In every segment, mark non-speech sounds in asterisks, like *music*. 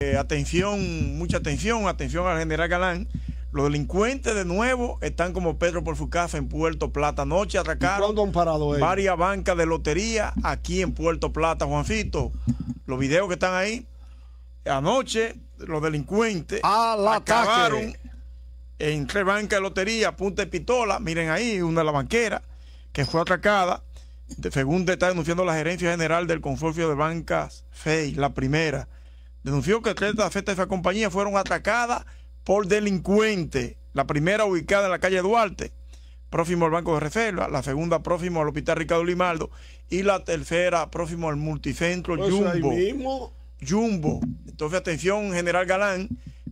Eh, atención, mucha atención, atención al general Galán. Los delincuentes de nuevo están como Pedro por en Puerto Plata. Anoche atracaron varias bancas de lotería aquí en Puerto Plata, Juancito. Los videos que están ahí. Anoche los delincuentes acabaron entre en tres bancas de lotería, punta y pistola. Miren ahí, una de las banqueras que fue atracada. De, según está denunciando la gerencia general del consorcio de bancas FEI, la primera denunció que tres afectas de esa compañía fueron atacadas por delincuentes. La primera ubicada en la calle Duarte, próximo al Banco de Reserva, la segunda prófimo al Hospital Ricardo Limaldo y la tercera próximo al Multicentro pues Jumbo. Ahí mismo. Jumbo. Entonces, atención, General Galán,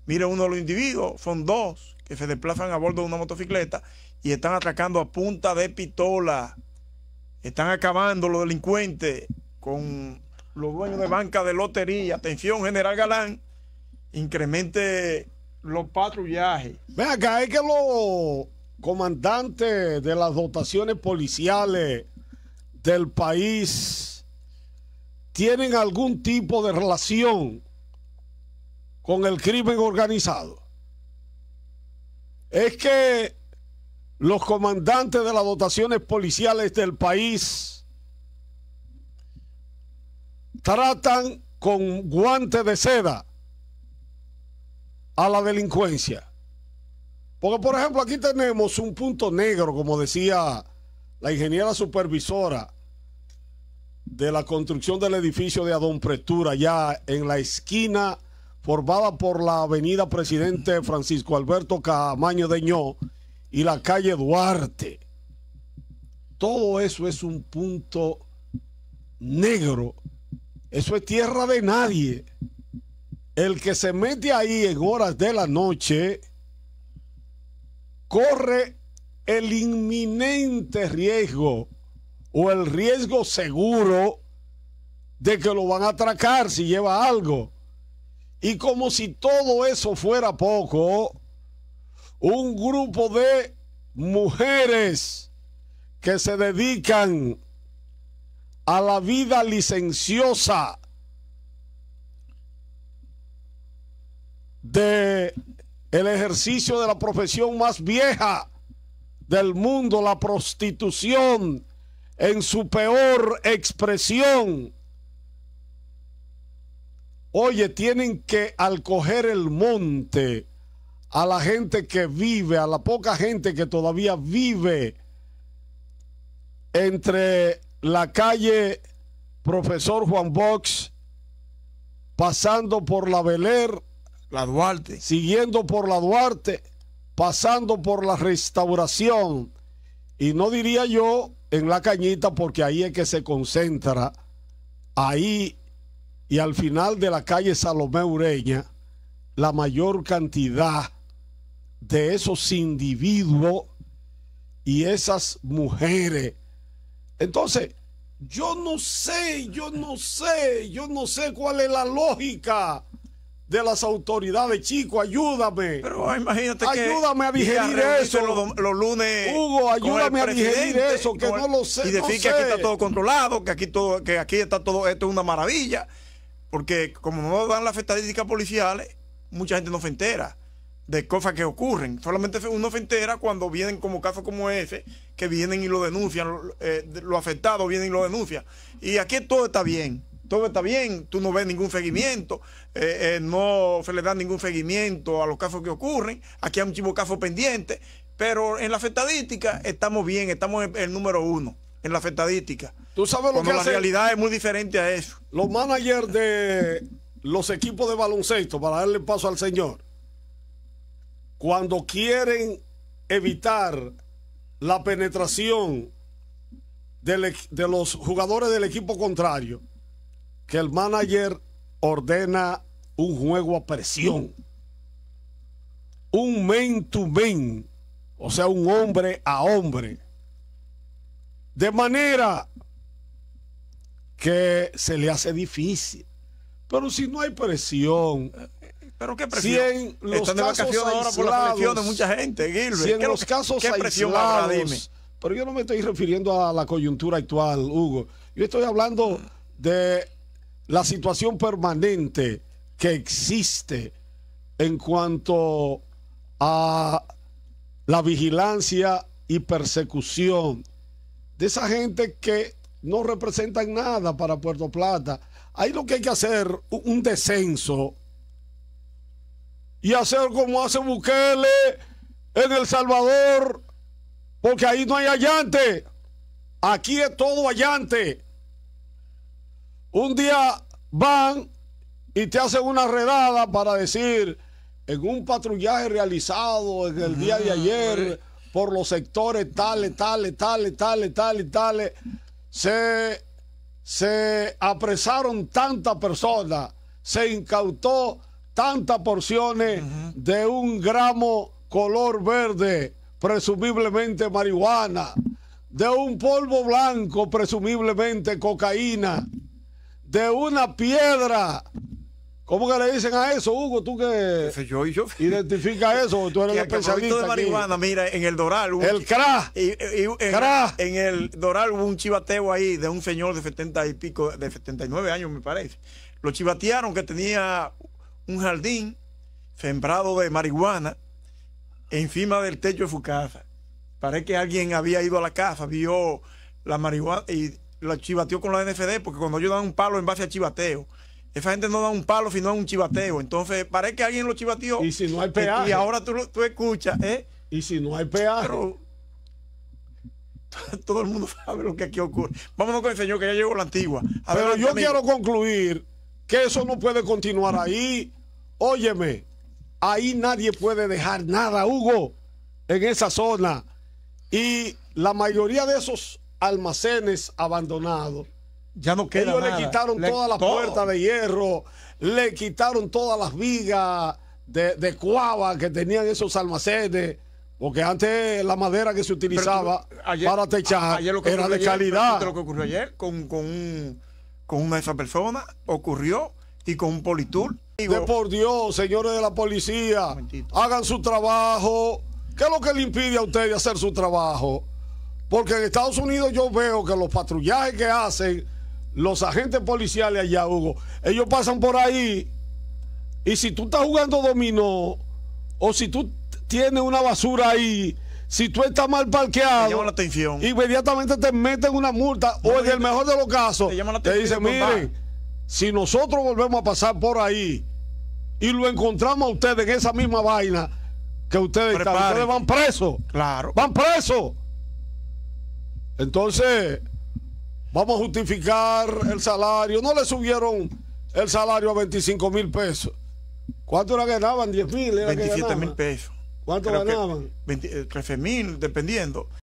mire uno de los individuos, son dos que se desplazan a bordo de una motocicleta y están atacando a punta de pistola. Están acabando los delincuentes con los dueños de banca de lotería, atención, General Galán, incremente los patrullajes. Ve acá, es que los comandantes de las dotaciones policiales del país tienen algún tipo de relación con el crimen organizado. Es que los comandantes de las dotaciones policiales del país tratan con guante de seda a la delincuencia. Porque, por ejemplo, aquí tenemos un punto negro, como decía la ingeniera supervisora de la construcción del edificio de Adón Pretura, ya en la esquina formada por la avenida Presidente Francisco Alberto Camaño de y la calle Duarte. Todo eso es un punto negro eso es tierra de nadie. El que se mete ahí en horas de la noche corre el inminente riesgo o el riesgo seguro de que lo van a atracar si lleva algo. Y como si todo eso fuera poco, un grupo de mujeres que se dedican a la vida licenciosa de el ejercicio de la profesión más vieja del mundo, la prostitución en su peor expresión. Oye, tienen que al coger el monte a la gente que vive, a la poca gente que todavía vive entre la calle Profesor Juan Box, pasando por la Beler, la Duarte, siguiendo por la Duarte, pasando por la Restauración y no diría yo en la cañita porque ahí es que se concentra, ahí y al final de la calle Salomé Ureña, la mayor cantidad de esos individuos y esas mujeres entonces, yo no sé, yo no sé, yo no sé cuál es la lógica de las autoridades, chico, ayúdame. Pero imagínate ayúdame que ayúdame a digerir eso. Los, lunes. Hugo, ayúdame a digerir eso, que no lo sé. Y decir que aquí está todo controlado, que aquí todo, que aquí está todo, esto es una maravilla. Porque como no dan las estadísticas policiales, mucha gente no se entera de cosas que ocurren. Solamente uno se entera cuando vienen como casos como ese, que vienen y lo denuncian, Lo eh, afectado afectados vienen y lo denuncian. Y aquí todo está bien, todo está bien, tú no ves ningún seguimiento, eh, eh, no se le da ningún seguimiento a los casos que ocurren, aquí hay muchos casos pendiente pero en la estadística estamos bien, estamos en el número uno, en la estadística. Tú sabes lo que la realidad es muy diferente a eso. Los managers de los equipos de baloncesto, para darle paso al señor cuando quieren evitar la penetración de los jugadores del equipo contrario, que el manager ordena un juego a presión, un men to men, o sea, un hombre a hombre, de manera que se le hace difícil. Pero si no hay presión, ¿Pero qué presión? Si Están de vacaciones ahora por mucha gente, en ¿Qué, los casos aislados, Pero yo no me estoy refiriendo a la coyuntura actual, Hugo. Yo estoy hablando de la situación permanente que existe en cuanto a la vigilancia y persecución de esa gente que no representan nada para Puerto Plata. Ahí lo que hay que hacer, un descenso y hacer como hace Bukele en El Salvador, porque ahí no hay allante. Aquí es todo allante. Un día van y te hacen una redada para decir, en un patrullaje realizado en el día de ah, ayer por los sectores tales, tales, tales, tales, tales, tales, se, se apresaron tantas personas, se incautó tantas porciones de un gramo color verde, presumiblemente marihuana, de un polvo blanco, presumiblemente cocaína, de una piedra. ¿Cómo que le dicen a eso, Hugo? ¿Tú que yo, yo. identifica eso? Tú eres *laughs* el de marihuana, mira, en el Doral. el cra, en, en, el Doral hubo un chivateo ahí de un señor de 70 y pico, de 79 años, me parece. Lo chivatearon que tenía un jardín sembrado de marihuana encima del techo de su casa. Parece que alguien había ido a la casa, vio la marihuana y la chivateó con la NFD, porque cuando ellos dan un palo en base a chivateo, esa gente no da un palo, sino un chivateo. Entonces, parece que alguien lo chivateó. Y si no hay peaje. Y ahora tú, tú escuchas, ¿eh? Y si no hay peaje. Pero, *laughs* todo el mundo sabe lo que aquí ocurre. Vámonos con el señor que ya llegó la antigua. Pero yo quiero concluir que eso no puede continuar ahí. Óyeme, ahí nadie puede dejar nada, Hugo, en esa zona. Y la mayoría de esos almacenes abandonados, ya no ellos le quitaron todas las puertas de hierro, le quitaron todas las vigas de, cuava que tenían esos almacenes. Porque antes la madera que se utilizaba para techar era de calidad. Lo que ocurrió ayer con, con un con una de esas personas, ocurrió y con un politur. De por Dios, señores de la policía, hagan su trabajo. ¿Qué es lo que le impide a ustedes hacer su trabajo? Porque en Estados Unidos yo veo que los patrullajes que hacen los agentes policiales allá, Hugo, ellos pasan por ahí y si tú estás jugando dominó o si tú tienes una basura ahí, si tú estás mal parqueado, la atención. inmediatamente te meten una multa o en el mejor de los casos, te, dicen, mire, si nosotros volvemos a pasar por ahí y lo encontramos a ustedes en esa misma vaina que ustedes están, ustedes van presos. Claro. Van presos. Entonces, vamos a justificar el salario. No le subieron el salario a 25 mil pesos. ¿Cuánto era ganaban? 10 mil. 27 mil pesos. ¿Cuánto Creo ganaban? 20, 13 eh, mil, dependiendo.